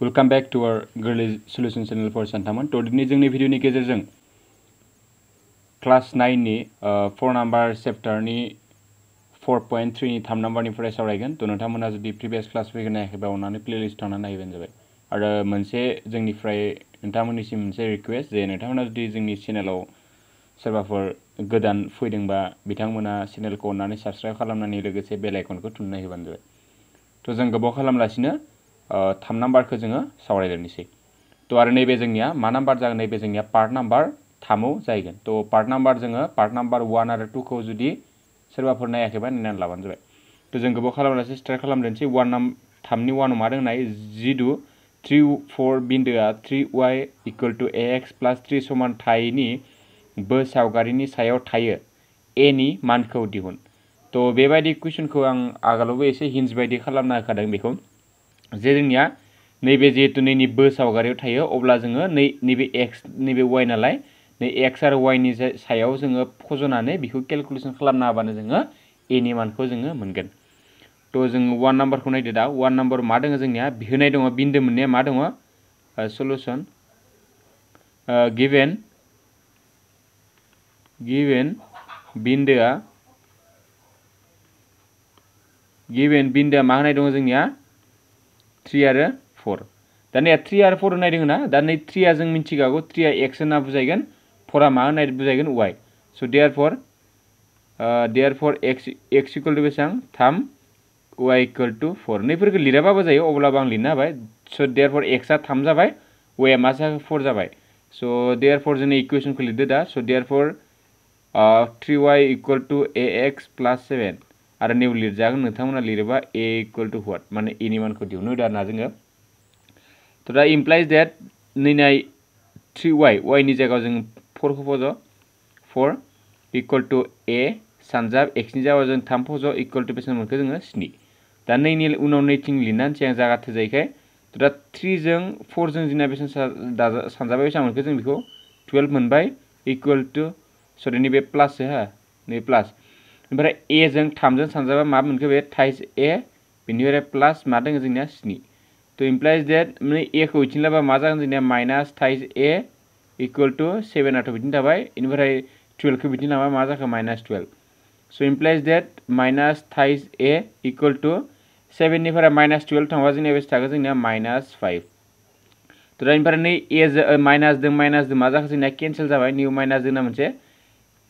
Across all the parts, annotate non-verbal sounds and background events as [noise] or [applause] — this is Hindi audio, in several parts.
वेलकाम बेक टू आर गोरलै सल्यूशन चेनेल फर सानथामोन थ' दिनै जोंनि भिडिअनि गेजेरजों क्लास नाइननि फर नाम्बार चेप्टारनि फर पइन्ट थ्रिनि थाम नाम्बारनिफ्राय सावरायगोन थ' नोंथांमोना जुदि प्रिभियास क्लासफोरखौ नायाखैबा अननानै प्लेलिस्ट थांनानै नायबानो जाबाय आरो मोनसे जोंनिफ्राय नोंथांमोननिसिम मोनसे रिकुवेस्ट जे नोंथांमोना जुदि जोंनि चेनेलाव सोरबाफोर गोदान फैदोंबा बिथांमोना चेनेलखौ अननानै साबस्क्राइब खालामनानै लोगोसे बेल आइकनखौ थुनानै होबानो जाबाय थ' जों गोबाव खालामलासिनो थाम नाम्बारखौ जोङो सावरायलायनोसै थ' आरो नैबे जोंनिया मा नाम्बार जागोन नैबे जोंनिया पार्ट नाम्बार थामौ जाहैगोन थ' पार्ट नाम्बार जोङो पार्ट नाम्बार वान आरो टुखौ जुदि सोरबाफोर नायाखैबा नायनानै लाबानो जाबाय थ' जों गोबाव खालामलासे स्टार्ट खालामदोनोसै वान नाम थामनि वानाव मा दोंनाय जिदु थ्रि फर बिन्दोआ three y equal to x plus three समान थाइनि बो सावगारिनि सायाव थायो एनि मानखौ दिहुन थ' बेबायदि कुइसनखौ आं आगोलावबो एसे हिन्स बायदि खालामना होखादों बेखौ जे जोंनिया नैबे जिहेतु नैनि बो सावगारियाव थायो अब्ला जोङो नै नैबे एक्स नैबे वाइ नालाय नै एक्स आरो वाइनि सायाव जोङो फज'नानै बेखौ केलकुलेसन खालामना होबानो जोङो एनि मानखौ जोङो मोनगोन थ' जोङो वान नाम्बारखौ नायदो दा वान नम्बर मा दङ जोंनिया बिहोनाय दङ मा दङ सलुसन गिभेन given बिन्दोआ गिभेन बिन्दोआ मा होनाय दङ जोंनिया थ्रि आरो फर दानिया थ्रि आरो फर होनाय दोङोना दा नै थ्रिया जों मिन्थिखागौ थ्रिया एक्स होनना बुजायगोन फरा मा होननाय बुजायगोन y so' therefore therefore x x equal to बेसेबां थाम वाइ इकुवेल टु फर नैफोरखौ लिराबाबो जायो अब्लाबो आं लिरनो हाबाय स' देयार फर एक्सआ थाम जाबाय वाइआ मा जाखो फर जाबाय स' देयार फर जोंनि इकुवेसनखौ लिरदो दा so' therefore three y equal to a x plus seven और निउ लिरजागोन नोंथांमोना लिरोबा ए इकुवेल टु हवाट माने एनि e मानखौ दिहुनो आरोना जोङो त' दा इमप्लाइज देट नैनाय थ्रि वाइ वाइनि जायगायाव जों फरखौ फज' फर इकुवेल टू ए सानजाब एक्सनि जगह जो थाम फज' इकुवेल टु बेसेबां मोनखो जोङो स्नि दा नैनि उनाव नैथिं लिरनानै सिगां जायगा थोजायैखाय त' जो थ्रिजों फरजों जोंना बेसेबां सानजाबाय बेसेबां मोनखो जों बेखौ टुवेल्भ मोनबाय इकुवेल सरी नैबे प्लाससो हो नैबे प्लास ओमफ्राय एजों थामजों सानजाबा मा मोनखो बे थाइस ए बेनिफ्राय प्लास मा दङ जोंनिया स्नि तो इमप्लाइज देट माने ए को लाबा मा जागोन जोंनिया माइनास थाइस ए इकुवेल टु सेभेनाथ' बिदिनो थाबाय बेनिफ्राय टुवेल्भखौ बिदिनो लाबा मा जाखो minus twelve so implies that minus थाइस ए इकुवेल टु सेभेननिफ्राय माइनास टुवेल्भ थांबा जोंनिया बेसे थागोन जोंनिया माइनास फाइभ तो दा इनिफ्राय नै ए माइनास माइनासजों मा जाखो जोंनिया केन्सेल जाबाय निउ माइनास जोंना मोनसे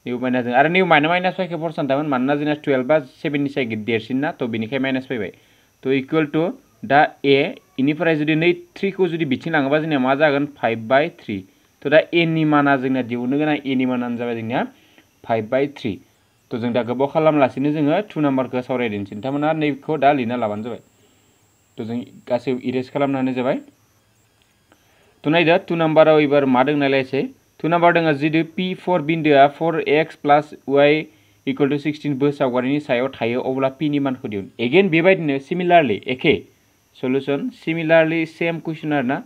निउ माइनास जों आरो निउ माइना माइनास वाइखौ फर सानदोंमोन मानोना जोंना टुवेल्भआ देरसिन ना थ' बेनिखायनो माइनास फैबाय तो, तो इकुअल टू तो तो दा ए इनिफ्राय जुदि नै थ्रिखौ जो बिथिं लाङोबा जोंनिया मा जागोन फाइभ बाय थ्रि थ' दा एनि माना जोंना दिहुननो गोनां एनि मानानो जाबाय जोंनिया फाइभ बाय थ्रि थ' जों दा गोबाव खालामलासिनो जोङो टु नाम्बारखौ सावरायदोंसै नोंथांमोना नैखौ दा लिरना लाबानो जाबाय थ' जों गासैबो इरेज खालामनानै जाबाय थ' नायदो टु नाम्बाराव एबार मा दंग थुना बारदोङा जुदि पि फर बिन्दोआ फर x plus y equal to sixteen बो सावगारिनि सायाव थायो अब्ला पिनि मानखौ दिहुन एगेन बेबायदिनो सिमिलारलि एखे सल्युसन सिमिलारलि सेम कुइसन आरोना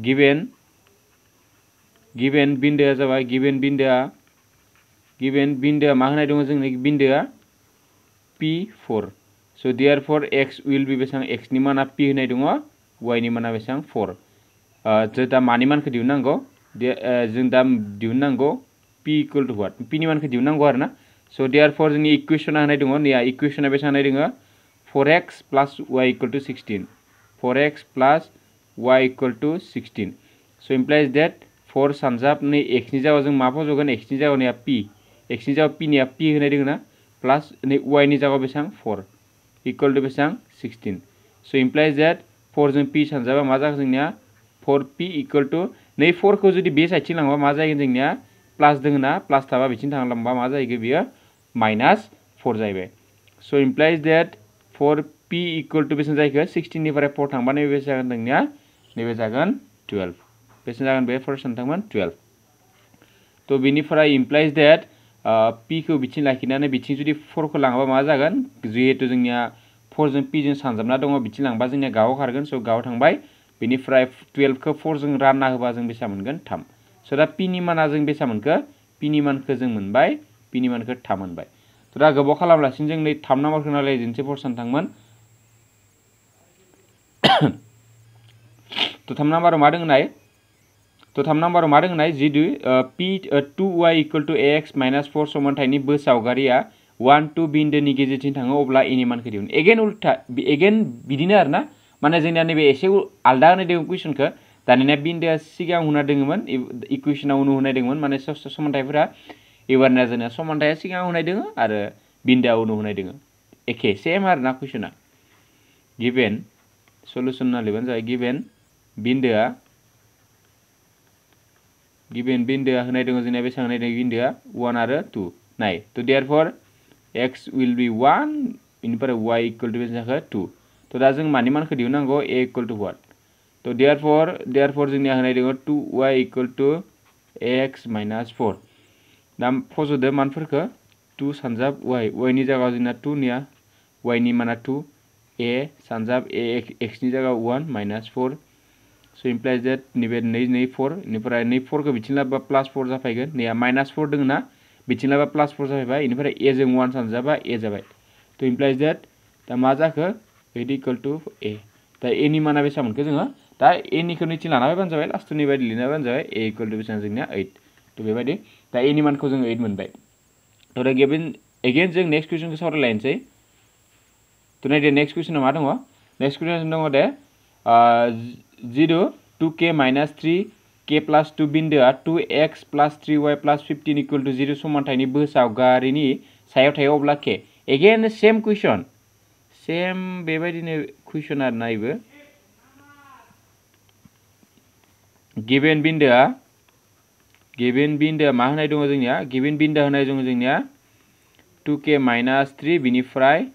गिभेन गिभेन बिन्दोआ जाबाय गिभेन बिन्दोआ गिभेन बिन्दोआ मा होनाय दङ जोंनि बिन्दोआ p four so therefore x will be बेसेबां एक्सनि माना पि होनाय दङ वाइनि माना बेसेबां फर जो दा मानि मानखौ दिहुननांगौ Uh, जों दाम दिहुननांगौ इकुअल टू टु वाट पिनि मानखौ दिहुननांगौ आरो ना स' देयार फर जोंनि इकुवेसना होनाय दङ नैया इकुवेसना बेसे होनाय दङ four x plus y equal to sixteen four x plus y equal to sixteen so' implies that फर सानजाब नै एक्सनि जायगायाव जों मा फज'गोन एक्सनि जायगायाव नैया पि एक्सनि पी पिनिया पी होनाय दङ ना प्लास नै वाइनि जायगायाव बेसेबां फर इकुवेल टु बेसेबां सिक्सटिन स' इमप्लाइज देट फरजों पि सानजाबा मा जागोन जोंनिया फर पी इकुअल टु नै फरखौ जुदि बे साइडथिं लांबा मा जागोन जोंनिया प्लास दोङो ना थाबा बिथिं थांलांबा मा जाहैगोन बियो माइनास फोर जाहैबाय so implies that four p equal to बेसेबां जाहैखो सिक्सटिननिफ्राय फर थांबा नैबे जागोन जोंनिया नैबे जागोन टुवेल्भ बेसेबां जागोन बे फर सानदोंमोन टुवेल्भ थ' बेनिफ्राय इमप्लाइज देट पिखौ बिथिं लाखिनानै बिथिं जुदि फरखौ लाङाबा मा जागोन जिहेतु जोंनिया फरजों पिजों सानजाबना दङ बिथिं लांबा जोंनिया गावआव खारगोन स' गावआव थांबाय बेनिफ्राय टुवेल्भखौ फरजों रानना होबा जों बेसेबां मोनगोन थाम स' दा पिनि माना जों बेसेबां मोनखो पिनि मानखौ जों मोनबाय पिनि मानखौ थाम मोनबाय स' दा गोबाव खालामलासिनो जों नै थाम नाम्बारखौ नालाय एजेन्सि थांमोन तो [coughs] थाम नाम्बाराव मा दोङो नाय तो थाम नाम्बाराव मा दोङो नाय जिदु p two y equal to x minus four समानथायनि बोसावगारिया वान टु बिन्दोनि गेजेरथिं थाङो अब्ला एनि मानखौ दिहुन एगेन उल्टा एगेन बिदिनो आरो ना माने जोंनिया नैबे एसे आलदा होनाय दङ कुइसनखौ दानिया बिन्दोआ सिगां होना दङमोन इकुवेसनाव उनु होनाय दङमोन माने समानथायफोरा एबारनिया जोंनिया समानथाया सिगां होनाय दङ आरो बिन्दोआ उनु होनाय दङ एखे सेम आरोना कुइसना गिभेन सलुसन होना लिरबानो जाबाय गिभेन बिन्दोआ गिभेन बिन्दोआ होनाय दङ जोंनिया बेसेबां होनाय दङ बिन्दोआ वान आरो टु नाय थ' therefore x will be one बेनिफ्राय वाइ इकुवेल टु तो दा जों मानि मानखौ दिहुननांगौ ए इकुवेल टु वाट तो देयार फर देयार फर जोंनिया होनाय दङ two y equal to x minus four दा फज'दो मानफोरखौ टु सानजाब वाइ वाइनि जायगायाव जोंना टुनिया वाइनि माना टु ए सानजाब ए एक्सनि जायगायाव one minus for so implies that नैबे नै नै फर इनिफ्राय नै फरखौ बिथिं लाबा प्लास फोर जाफैगोन नैया माइनास फोर दङ ना बिथिं लाबा प्लास फर जाफैबाय इनिफ्राय एजों वान सानजाबा ए जाबाय थ' इम्प्लाइज दैट दा मा जाखो इट इकुवेल टु ए दा एनि माना बेसेबां मोनखो जोङो दा एनिखौ निथिं लाना फैबानो जाबाय लास्टनि बायदि लिरना फैबानो ए इकुवेल टू बेसेबां जोंनिया ओइट थ' बेबायदि दा एनि मानखौ जोङो ओइट मोनबाय थ' दा गेबेन एगेन जों नेक्स्ट कुइसनखौ सावरायलायनोसै थ' नायदो नेक्स्ट कुइसनाव मा दङ नेक्स्ट कुइसन दङ दे जिर' टु के minus three k plus two बिन्दोआ two x plus three y plus fifteen equal to zero' समान बोसावगारिनि सायाव थायो अब्ला k again same question same बेबायदिनो क्वेश्चन आरोना इबो गिभेन बिन्दोआ गिभेन बिन्दोआ मा होनाय दङ जोंनिया गिवेन बिन्दो होनाय दङ जोंनिया टु के माइनास थ्रि बिनिफ्राय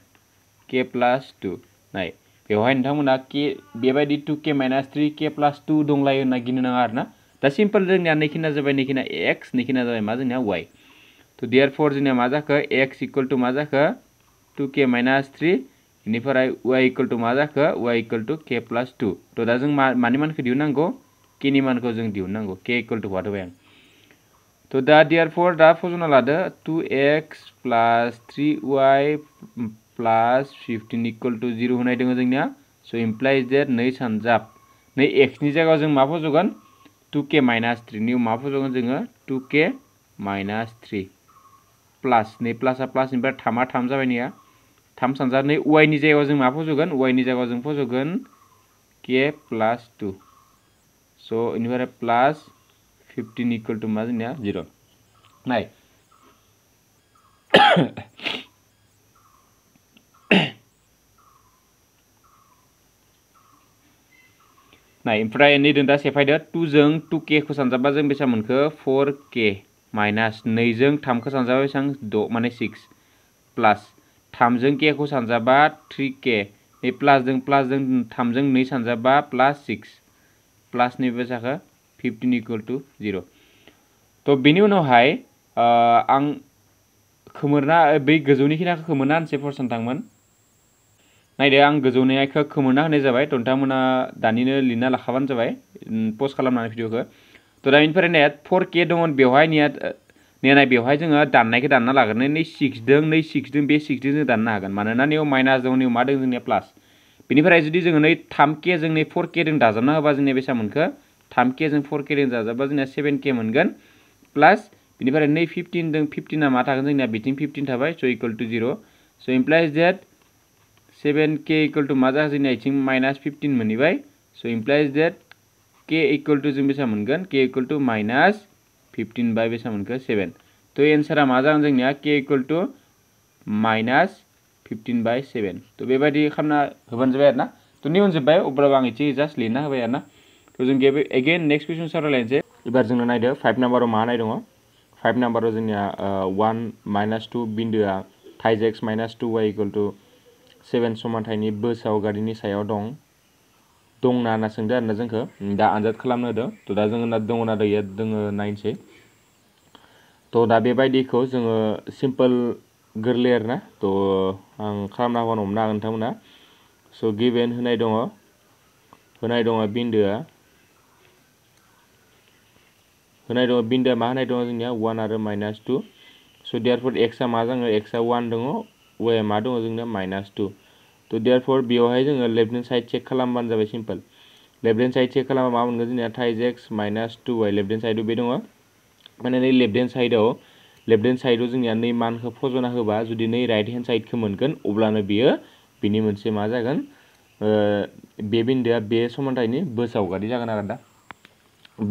के प्लास टु नाय बेवहाय नोंथांमोना के बेबायदि टु के minus three k plus two दंलायो होनना गिनो नाङा आरोना दा सिम्पल जोंनिया नैखिना जाबाय नैखिना एक्स नैखिना जाबाय मा जोंनिया वाइ तो देयरफोर फर जोंनिया मा जाखो एक्स इकुवेल टु मा जाखो टु के माइनास थ्री बेनिफ्राय वाइ टू मा जाखो वाइ इकुवेल टू के प्लास टू थ' दा जों मा मानि मानखौ दिहुननांगौ केनि मानखौ जों दिहुननांगौ के इकुवेल टु हरबाय आं थ' दा डियार फर दा फजना लादो two x plus three y plus fifteen equal to zero' होनाय दङ जोंनिया स' इमप्लाइज देट नै सानजाब नै एक्सनि जायगायाव जों मा फज'गोन टू के माइनास थ्रिनि मा फज'गोन जोङो टू के माइनास थ्रि प्लास नै प्लासा प्लासनिफ्राय थामा थाम जाबायनिया थाम सानजानै वाइनि जायगायाव जों मा फज'गोन वाइनि जायगायाव जों फज'गोन के प्लास टु स' इनिफ्राय प्लास फिफ्टिन इकुवेल टु मा जोंनिया जिर' नाय नाय ओमफ्राय नैदों दा सेफायदो टुजों टु केखौ सानजाबा जों बेसेबां मोनखो फर के माइनास नैजों थामखौ सानजाबा बेसेबां द' माने सिक्स प्लास थामजों को सानजाबा थ्री के नै प्लासजों प्लासजों थामजों नै सानजाबा प्लास सिक्स प्लास नैबे जाखो फिफ्टिन इकुवेल टु जिर' त' बेनि उनावहाय आं खोमोरना बै गोजौनि खिनाखौ खोमोरना होनसे पर्सन थांमोन नायदो आं गोजौनिखौ खोमोरना होनाय जाबाय त' नोंथांमोना दानिनो लिरना लाखाबानो जाबाय पस्ट खालामनानै भिडिअखौ त' दा बेनिफ्राय फर के दङ बेवहाय निया नेना बेवहाय जोङो दाननायखौ दानना लागोन नै दों नै दों बे दों जों दाननो हागोन मानोना नेव माइनास दं नेव मा दों जोंनिया प्लस बेनिफ्राय जुदि जोङो नै 3k जों नै 4k दों जों दाजाबना होबा जोंनिया बेसा मोनखो 3k जों 4k दों जों दाजाबा जोंनिया सेभेन के मोनगोन प्लास बेनिफ्राय नै 15 आ मा थागोन जोंनिया बिथिं 15 थाबाय so equal to 0 so implies that 7k equal to मा जागोन जोंनिया इथिं माइनास 15 मोनिबाय so implies that k equal to जों बेसा मोनगोन k equal to minus fifteen by बेसेबां मोनखो सेभेन त' एन्सारा मा जागोन जोंनिया k equal to minus fifteen by seven त' बेबायदि खालामना होबानो जाबाय आरो ना तो नियम जोब्बाय अब्लाबो आं इसे जास्ट लिरना होबाय आरो ना तो जों गेबे एगेन नेक्स्ट कुइसन सावरायलायनोसै एबार जोंना नायदो फाइभ नाम्बाराव मा नाय दङ फाइभ नाम्बाराव जोंनिया वान माइनास टु बिन्दोआ थाइज minus two y equal to seven समान्थायनि बोसाव गारिनि सायाव दं दं ना होनना सोंदो आरोना जोंखौ दा आनजाद खालामनो होदो थ' दा जोङो दङ ना गैया जोङो नायनोसै थ' दा बेबायदिखौ जोङो सिम्पोल गोरलै आरोना थ' आं खालामना होबानो हमनो हागोन नोंथांमोना स' गिभेन होनाय दङ होनाय दङ बिन्दोआ होनाय दङ बिन्दोआ मा होनाय दङ जोंनिया वान आरो माइनास टु स' देयारफोर एक्सआ मा जाङो एक्सआ वान दङ वाया मा दङ जोंनिया माइनास टु थ' देयारफर बेयावहाय जो लेफ्ट हेन्ड साइड चेक खालामबानो जाबाय सिम्पोल लेफ्ट हेन्ड साइड चेक खालामबा मा मोनगोन जोंनिया थाइज x minus two y left hand साइडआव बे दङ माने नै लेफ्ट हेन्ड साइडआव लेफ्ट हेन्ड जोंनिया नै मानखौ फजना होबा जुदि नै राइट हेन्ड साइडखौ मोनगोन अब्लानो बियो बिनि मोनसे मा जागोन बे बिन्दोआ बे समानथायनि बोसावगारि जागोन आरो दा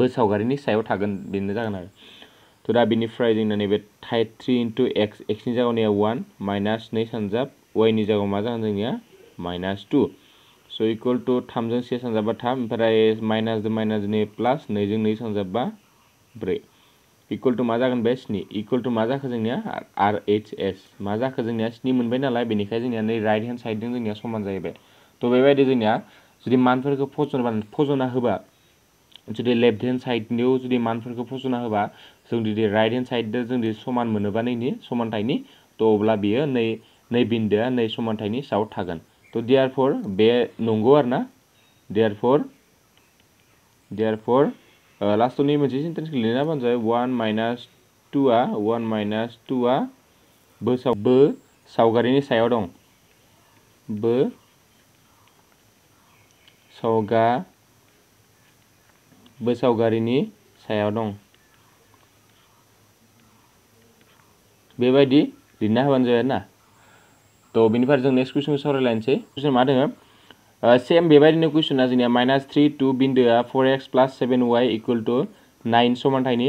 बोसावगारिनि सायाव थागोन बेनो जागोन आरो थ' दा बेनिफ्राय जोंना नैबे थाइ थ्रि इन्टु एक्स एक्सनि जायगायाव वान माइनास नै सानजाब वाइनि जगह मा जागोन जोंनिया minus two so' equal to थामजों से सानजाबा थाम ओमफ्राय माइनासजों माइनासनि प्लास नैजों नै सानजाबा ब्रै इकुवेल टु मा जागोन बे स्नि इकुवेल टु मा जाखो जोंनिया आर एच एस मा जाखो जोंनिया स्नि मोनबाय नालाय बेनिखायनो जोंनिया नै राइट हेन्ड साइडजों जोंनिया समान जाहैबाय थ' बेबायदि जोंनिया जुदि मानफोरखौ फजना फजना होबा जुदि लेफ्ट हेन्ड साइड साइडनियाव जुदि मानफोरखौ फजना होबा जों जुदि राइट हेन्ड साइडजों जों जुदि समान मोनोबा नैनि समानथायनि तो अब्ला बियो नै nai binda nai somantai ini sao thagan to therefore be nunggu arna therefore therefore uh, last to ni ma je sentence ki lena ban minus 2 a 1 minus 2 a b sao b saugari ni sayo dong b sauga b saugari ni sayo dong bebaidi lena ban jay na तो बेनिफ्राय जो नेक्स्ट कुइसनखौ सावरायलायनोसै कुइसन मा दोङो सेम बेबायदिनो कुइसना जोंनिया माइनास थ्री टू बिन्दोआ four x plus seven y equal to nine समानथायनि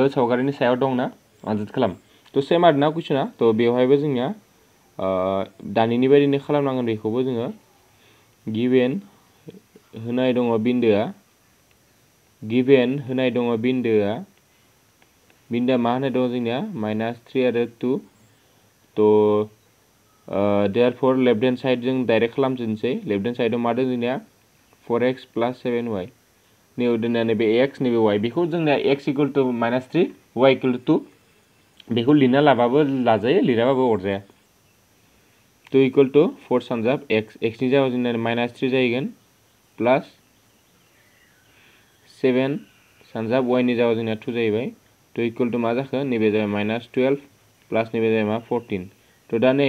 बे सावगारिनि सायाव ना आनजाद खालाम थ' तो सेम आरोना कुइसना थ' तो बेवहायबो जोंनिया दानिनि बायदिनो खालामनांगोन बेखौबो जोङो गिभेन होनाय दङ बिन्दोआ गिभेन होनाय दङ बिन्दोआ बिन्दोआ मा होनाय दङ जोंनिया माइनास थ्री आरो टु तो therefore left hand side जों डाइरेक्ट खालामजेनसै लेफ्ट हेन्ड साइडआव मा दं जोंनिया फर एक्स प्लास सेभेन वाइ नैबे दोननाया नैबे एक्स नैबे वाइ बेखौ जोंनिया x equal to minus three y equal to बेखौ लिरना लाबाबो लाजायो लिराबाबो अरजाया टु इकुवेल टु फर सानजाब एक्स एक्स नि जायगायाव जोंना माइनास थ्रि जाहैगोन प्लास सेभेन सानजाब वाइनि जायगायाव जोंनिया टु जाहैबाय टु इकुवेल टु मा जाखो नैबे जाबाय माइनास टुवेल्भ प्लास नैबे जाबाय मा फरटिन थ' दा नै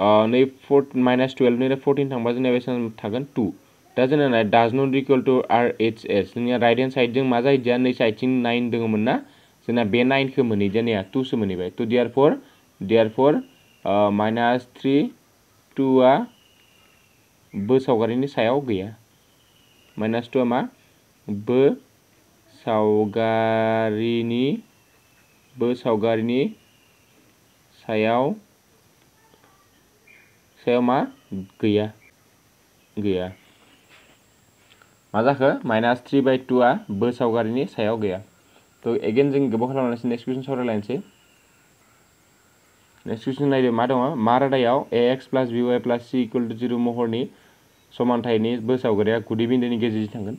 नै फर माइनास टुवेल्भनिफ्राय फरटिन थांबा जोंनिया बे थागोन टु दा जोंना ना does not equal to R H S जोंनिया राइट हेन्ड साइडजों मा जाहैदिया नै साइडथिं नाइन दङमोन ना जोंना बे नाइनखौ मोनहैदिया नैया टुसो मोनहैबाय टु दियार फर दियार फर माइनास थ्रि टुआ बो सावगारिनि सायाव गैया माइनास टुआ मा बो सावगारिनि बो सावगारिनि सायाव सायाव मा गैया गैया मा जाखो माइनास थ्रि बाय टुआ बो सावगारिनि सायाव गैया थ' एगेन जो गोबाव खालामनानैसो नेक्स्ट सौर सावरायलायनोसै नेक्स्ट क्वेश्चन नायदो मा दङ मा रादायाव a x plus b y plus c equal to zero महर समानथायनि बो गुदी गुदि बिन्दोनि गेजेरजों थांगोन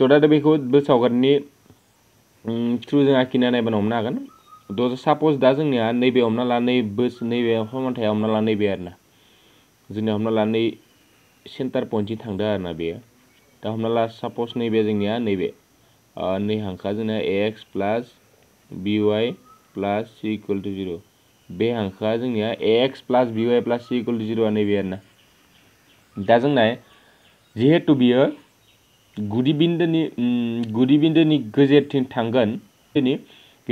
थ' दा बेखौ बो आखिना नायबानो हमनो हागोन द' साप'ज दा जो नई हमना ला नै बोस नैबे हमना ला नैबे आरो ना जोंनिया हमना ला नै सेन्टार पइन्टसिम थांदों आरोना बेयो दा हमना ला साप'ज नैबे जोंनिया नैबे नै हांखा जोंना एक्स प्लास बि वाइ प्लास सि इकुवेल टु जिर' बे हांखोआ जोंनिया एक्स प्लास बि वाइ प्लास सि इकुवेल टु जिर'आ नैबे ना दा जोंना जिहेतु बियो गुदि बिन्दोनि गुदि बिन्दोनि गेजेरथिं थांगोन बिनि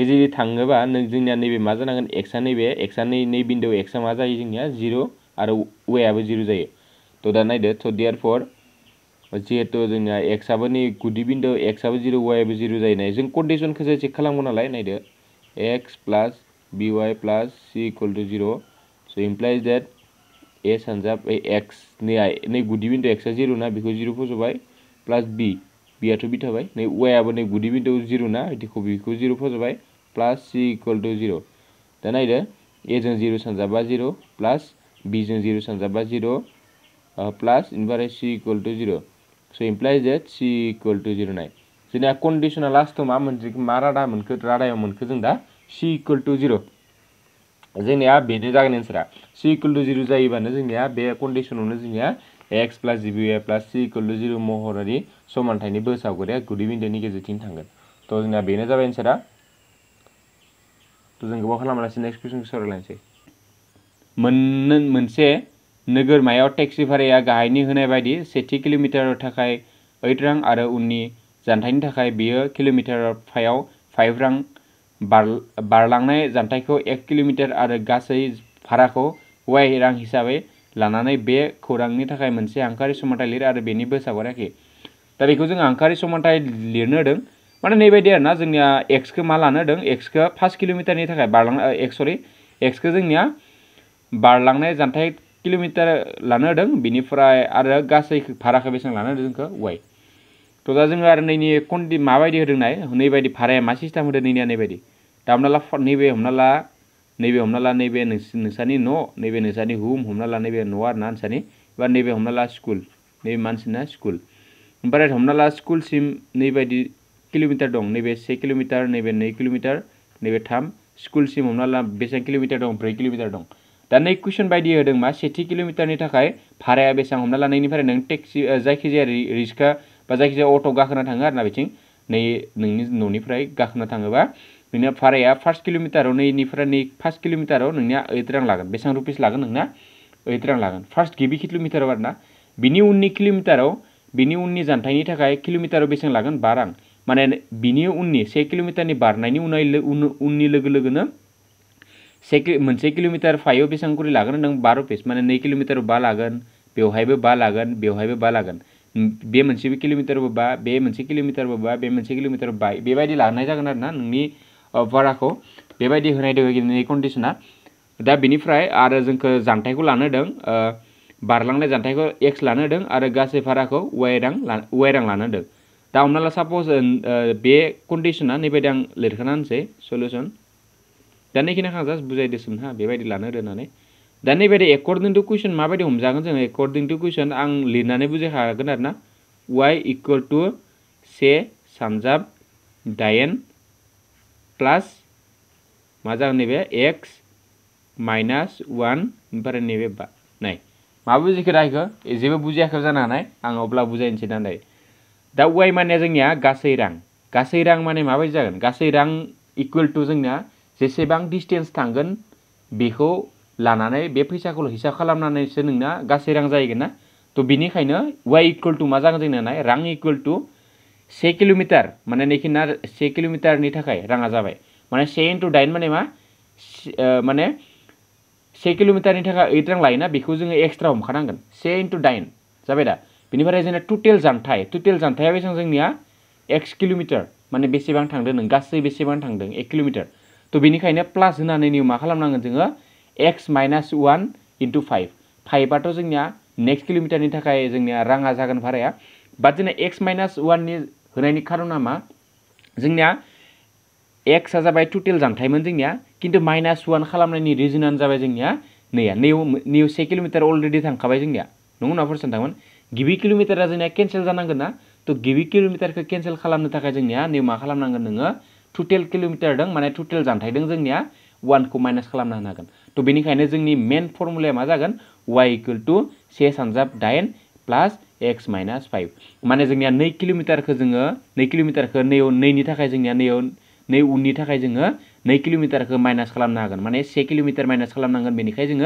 गेजेरजों थाङोबा जोंनिया नैबे मा जानांगोन एक्सआ नैबे एक्सआ नै नै बिन्दोआव एक्सआ मा जायो जोंनिया जिर' आरो वेआबो जिरो जायो थ' दा नायदो स' देयार फर जिहेतु एक्स एक्सआबो नै गुदि बिन्दो एक्सआबो जिर' वाइआबो जिर' जायो नाय जों कन्डिसनखौसो चेक खालामगौ नालाय नायदो एक्स प्लास बि वाइ प्लास सि इकुवेल टु जिर' स' implies that A सानजाब A x नै नै गुदि बिन्दो एक्सआ जिर' ना जिरो जिर' फोजोबबाय प्लास बि बिआथ' बि थाबाय नै वाइआबो नै गुदि बिन्दो जिर' ना बिदिखौ बेखौ जिर' फोजोबबाय प्लास सी इकुवेल टू जिर' दा नायदो एजों जिरो सानजाबा जिरो प्लास बीजों जीरो सानजाबा जीरो प्लस इनबारे c equal to zero so implies that c equal to zero नाइन जोंनिया कन्डिसना लास्टआव मा मोनदों मा रादा मोनखो रादायाव मोनखो जों दा सी इक्वल टू जीरो जोंनिया बेनो जागोन एन्सारा सी इक्वल टू जीरो जायोबानो जोंनिया बे कन्डिसनावनो जोंनिया एक्स प्लास जि b a plus c equal to zero महरारि समानथायनि बोसावगारिया गुदि बिन्दोनि गेजेरथिं थांगोन त' जोंना बेनो जाबाय एन्सारा त' जों गोबाव खालामालासिनो नेक्स्ट कुइसनखौ सावरायलायनोसै मोन मोनसे नोगोरमायाव टेक्सि भाराया गाहायनि होनाय बायदि सेथि किल'मिटारनि थाखाय ओइट रां आरो उननि जानथायनि थाखाय बेयो किल'मिटारफायाव फाइभ रां बारलांनाय जानथायखौ एक किल'मिटार और गासै भाराखौ वाइ रां हिसाबै लानानै बे खौरांनि थाखाय मोनसे हांखोआरि समानथाय लिर आरो बेनि बोसावगार आखि दा बेखौ जों हांखोआरि समानथाय लिरनो होदों माने नैबायदि आरोना जोंनिया एक्सखौ मा लानो होदों एक्सखौ फार्स्ट किल'मिटारनि थाखाय बारलां एक्स सरि एक्सखौ जोंनिया बारलांनाय जानथाय किल'मिटार लानो होदों बिनिफ्राय आरो गासै भाराखौ बेसेबां लानो होदों जोंखौ वाइ थ' दा जोङो आरो नैनि कन्डि माबायदि होदों नाय नैबायदि भाराया मा सिस्टेम होदों नैनिया नैबायदि दा हमना ला नैबे हमना ला नैबे हमना ला नैबे नोंसानि न' नैबे नोंसानि हुम हमना ला नैबे न' आरो ना नोंसानि बा नैबे हमना ला स्कुल नैबे मानसिना स्कुल ओमफ्राय हमना ला स्कुलसिम नैबायदि किल'मिटार दं नैबे से किल'मिटार नैबे नै किल'मिटार नैबे थाम स्कुलसिम हमना ला बेसेबां किल'मिटार दं ब्रै किल'मिटार दं दा नै कुइसन बायदि होदों मा सेथि किल'मिटारनि थाखाय भाराया बेसेबां हमना लानायनिफ्राय नों टेक्सि जायखिजाया रिक्सा बा जायखिजाया अट' गाखोना थाङो आरो ना बिथिं नै नोंनि न'निफ्राय गाखोना थाङोबा नोंना भाराया फार्स्ट किल'मिटाराव नैनिफ्राय नै फार्स्ट किल'मिटाराव नोंनिया ओइट रां लागोन बेसेबां रुपिस लागोन नोंना ओइट रां लागोन फार्स्ट गिबि किल'मिटाराव आरो ना बिनि उननि किल'मिटाराव बिनि उननि जानथायनि थाखाय किल'मिटाराव बेसेबां लागोन बा रां माने बिनि उननि से किल'मिटारनि बारनायनि उननि लोगो लोगोनो से किलोमीटर फाइव फाइव बेसेबांखरि लागोन नं बार' पेज मैं नई किलोमीटर बा लागोन बेवहाय बा लागोन बेवहाय बा लागोन बे मुझे भी किलोमीटर बा बे मुझे किलोमीटर बा बे मुझे किलोमीटर बा बेबायदि लानाय आना नारा को नोंनि होने बेबायदि होनाय दोननाय कन्डिसना दा बेनिफ्राय आरो जोंखौ जानथायखौ लानो होदों बारलांनाय जानथायखौ एक्स लानो होदों आरो गासै भाराखौ वाइ रां वाइ रां लानो होदों दा हमना ला साप'ज बे कन्डिसना नैबायदि आं लिरखाना होनसै सलिउसन दा नैखिनिखौ आं जास्ट बुजायदोंसोमोन हा बेबायदि लानो रोंनानै दा नैबायदि एकर्डिं टु कुइसन माबायदि हमजागोन जोङो एकर्डिं टु आं लिरनानै बुजायखागोन आरो ना वाइ इकुवेल टु से सानजाब दाइन प्लास मा जागोन नैबे एक्स माइनास वान ओमफ्राय नैबे बा नै माबा बुजिखो दा बेखौ जेबो बुजियाखै जानो हानाय आं अब्ला बुजायनोसै दा नै दा वाइ माने जोंनिया गासै रां गासै रां माने माबायदि जागोन गासै रां इकुवेल टु जोंनिया जेसेबां डिस्टेंस थांगोन बेखौ लानानै बे फैसाखौल' हिसाब खालामनानैसो नोंना गासै रां जाहैगोन ना थ' बिनिखायनो वाइ इकुवेल टु मा जागोन जोंना नाय रां इकुवेल टु से किल'मिटार माने नैखिना से किल'मिटारनि थाखाय राङा जाबाय माने से इन्टु दाइन माने मा माने से किल'मिटारनि थाखाय ओइट रां लायोना बेखौ जोङो एक्सट्रा हमखानांगोन से इन्टु दाइन जाबाय दा बेनिफ्राय जोंना टटेल जानथाय टटेल जानथाया बेसेबां जोंनिया एक्स किल'मिटार माने बेसेबां थांदों नों गासै बेसेबां थांदों एक किल'मिटार तो बेनिखायनो प्लास होनानै मा खालामनांगोन जोङो x minus one five five तो जोंनिया नेक्स्ट किल'मिटारनि थाखाय जोंनिया राङा जागोन भाराया बाट जोंना एक्स माइनास वाननि होनायनि खारना मा जोंनिया एक्सआ जाबाय टटेल जानथायमोन जोंनिया किन्तु माइनास वान खालामनायनि रिजनानो जाबाय जोंनिया नैया नैयाव से किलोमीटर अलरेडि थांखाबाय जोंनिया नंगौ ना पार्सेन्ट थांमोन गिबि किल'मिटारा जोंनिया तो जानांगोन ना थ' तो गिबि किल'मिटारखौ केन्सेल खालामनो थाखाय मा खालामनांगोन नोङो total kilometer dong, mana total jantai deng jeng niya 1 ku minus kalam nah nagan to bini kaya jeng ni main formula ya maza gan y equal to c sanjab dian plus x minus five. mana jeng niya 9 kilometer ke jeng 9 kilometer ke neyo 9 nita kaya jeng niya neyo unita un nita kaya jeng 9 kilometer ke minus kalam nah gan mana c kilometer minus kalam nah gan bini kaya jeng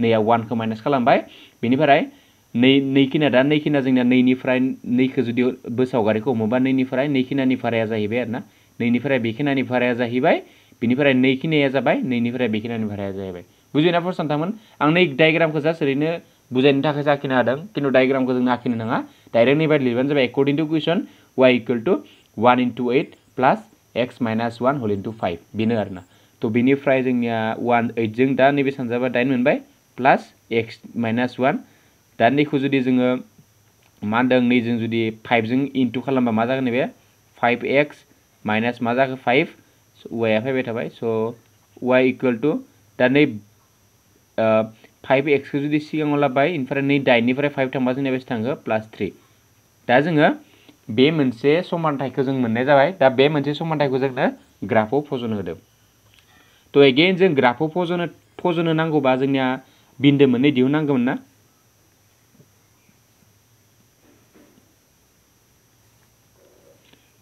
neya one ko minus kalam bay bini parai Nai nai kina dan nai kina zeng nai nai nai frai nai ogariko, diyo besau gari ko mo ban nai nai frai nai kina nai aza hibe na नैनिफ्राय बेखेना भाराया जाहैबाय बेनिफ्राय नैखिनिया जाबाय नैनिफ्राय बेखिनानि भाराया जाहैबाय बुजिना फरायसांथांमोन आं नै डायग्रामखौ जास्ट ओरैनो बुजायनो थाखाय जाखिनो हादों किन्तु डायग्रामखौ जों आखिनो नाङा डाइरेक्ट नैबाय लिरबानो जाबाय according to question y equal to one into eight plus x minus one whole into five बेनो आरोना थ' बेनिफ्राय जोंनिया वान ओइटजों दा नैबे सानजाबा दाइन मोनबाय प्लास एक्स माइनास वान दा नैखौ जुदि जोङो मा होनदों नैजों जुदि फाइभजों इन्टु खालामबा मा जागोन नैबे फाइभ एक्स माइनास मा जाखो फाइभ वाइआ फैबाय थाबाय स' वाइ इकुवेल टु दा नै फाइभ एक्सखौ जुदि सिगाङाव लाबाय ओमफ्राय नै दाइननिफ्राय फाइभ थांबा जोंनिया बेसे थांखो प्लास थ्रि दा जोङो बे मोनसे समानथायखौ जों मोननाय जाबाय दा बे मोनसे समानथायखौ जोंनो ग्राफआव फज'नो होदों थ' एगेन जों ग्राफआव फज'नो फज'नो नांगौबा जोंनिया बिन्दो मोननै दिहुननांगौमोन ना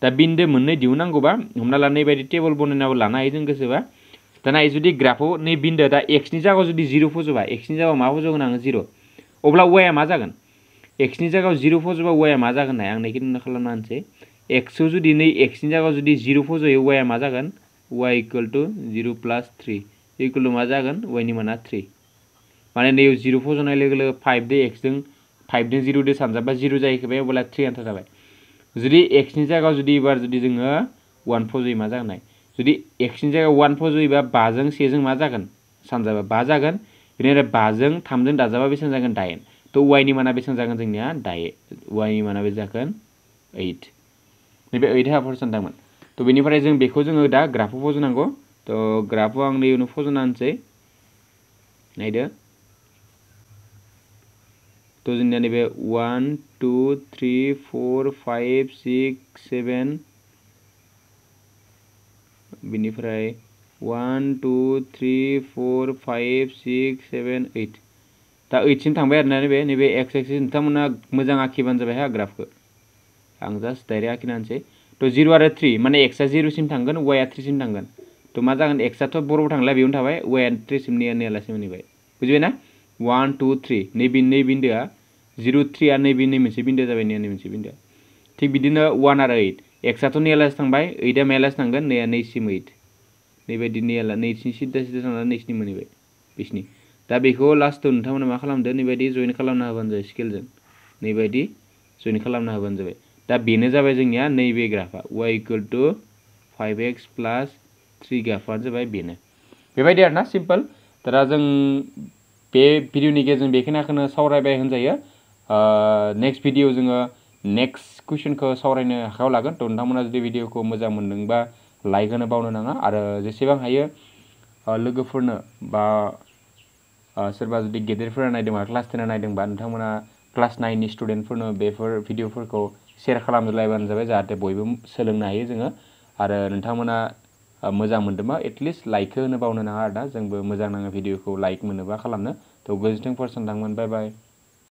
दा बिन्दो मोननै दिहुननांगौबा हमना ला नैबायदि टेबल बनायनाबो लानो हायो जों गोसोबा दाना जुदि ग्राफआव नै बिन्दो दा एक्सनि जायगायाव जुदि जिर' फज'बा एक्सनि जायगायाव मा फज'गोन आङो जिर' अब्ला वाया मा जागोन एक्सनि जायगायाव जिर' फज'बा वाया मा जागोन होननाय आं नैखिनिनो खालामना होनसै एक्सआव जुदि नै एक्सनि जायगायाव जुदि जिर' फज'यो वाया मा जागोन वाइ equal two zero' plus three equal मा जागोन वाइनि माना थ्रि माने नैयाव जिर' फज'नाय लोगो लोगो फाइभजों एक्सजों फाइभजों जिर'जों सानजाबा जिर' जाहैखाबाय अब्ला थ्रि आन्था जाबाय जुदि एक्सनि जायगायाव जुदि एबार जुदि जोङो वान फज'यो मा जागोनलाय जुदि एक्सनि जायगायाव वान फज'योबा बाजों सेजों मा जागोन सानजाबा बा जागोन बेनिफ्राय बाजों थामजों दाजाबा बेसेबां जागोन दाइन त' वाइनि माना बेसेबां जागोन जोंनिया दाइन वाइनि माना बे जागोन ओइट नैबे ओइट हाफोर सानदोंमोन त' बेनिफ्राय जों बेखौ जोङो दा ग्राफआव फज'नांगौ त' ग्राफआव आं नै उनाव नायदो दो तो सौ निन्यानवे one two three four five six seven बिनिफ्राय one two three four five six seven eight दा ओइटसिम थांबाय आरोना नैबे नैबे एक्स एक्सिस नोंथांमोना मोजां आखिबानो जाबाय हा ग्राफखौ आं जास्ट डाइरेक्ट आखिना होनसै जिर' आरो थ्रि माने एक्सआ जिर'सिम थांगोन वाइआ थ्रिसिम थांगोन थ' मा जागोन एक्सआथ' बर'आव थांला बेयावनो थाबाय वाइआ थ्रिसिम नेयालासिम मोनहैबाय बुजिबाय ना वन टू थ्री नैबे नै बिन्दोआ जिर' थ्रिआ नैबे नै मोनसे बिन्दो जाबाय नैया नै मोनसे बिन्दोआ थिग बिदिनो वान आरो ओइट एक्सआथ' नैयालासे थांबाय ओइटआ मायालासे थांगोन नैया नैसिम ओइट नैबायदि नैयाला नैसिम सिद्दा सिद्दा थांनानै नैसिनि मोनहैबाय बिसिनि दा बेखौ लास्टआव नोंथांमोना मा खालामदो नैबायदि जइन खालामना होबानो जाबाय स्केलजों नैबायदि जइन खालामना होबानो जाबाय दा बेनो जाबाय जोंनिया नैबे ग्राफा y equal to five x plus three ग्राफानो जाबाय बेनो बेबायदि आरोना सिम्पल दाना जों बे भिडिअनि गेजेरजों बेखिनिखौनो सावरायबाय होनजायो नेक्स्ट भिडियो जो नेक्स्ट कुइसनखौ सावरायनो आखायाव लागोन थ' नोंथांमोना जुदि को मोजां मोनदोंबा लाइक होनो बावनो नाङा आरो जेसेबां हायो बा सोरबा जुदि गेदेरफोरा नायदोंबा क्लास टेनाव नायदोंबा नोंथांमोना क्लास नाइन स्टुडेन्टफोरनो बेफोर भिडिअफोरखौ शेयर खालामलायबानो जाबाय जाहाथे बयबो सोलोंनो हायो जोङो आरो नोंथांमोना मोजां मोनदोंबा एटलिस्ट लाइक होनो बावनो नाङा आरो ना जोंबो मोजां नाङो भिडिअखौ लाइक मोनोबा खालामनो थ' गोजोन्थों फरायसा नोंथांमोन बाय बाय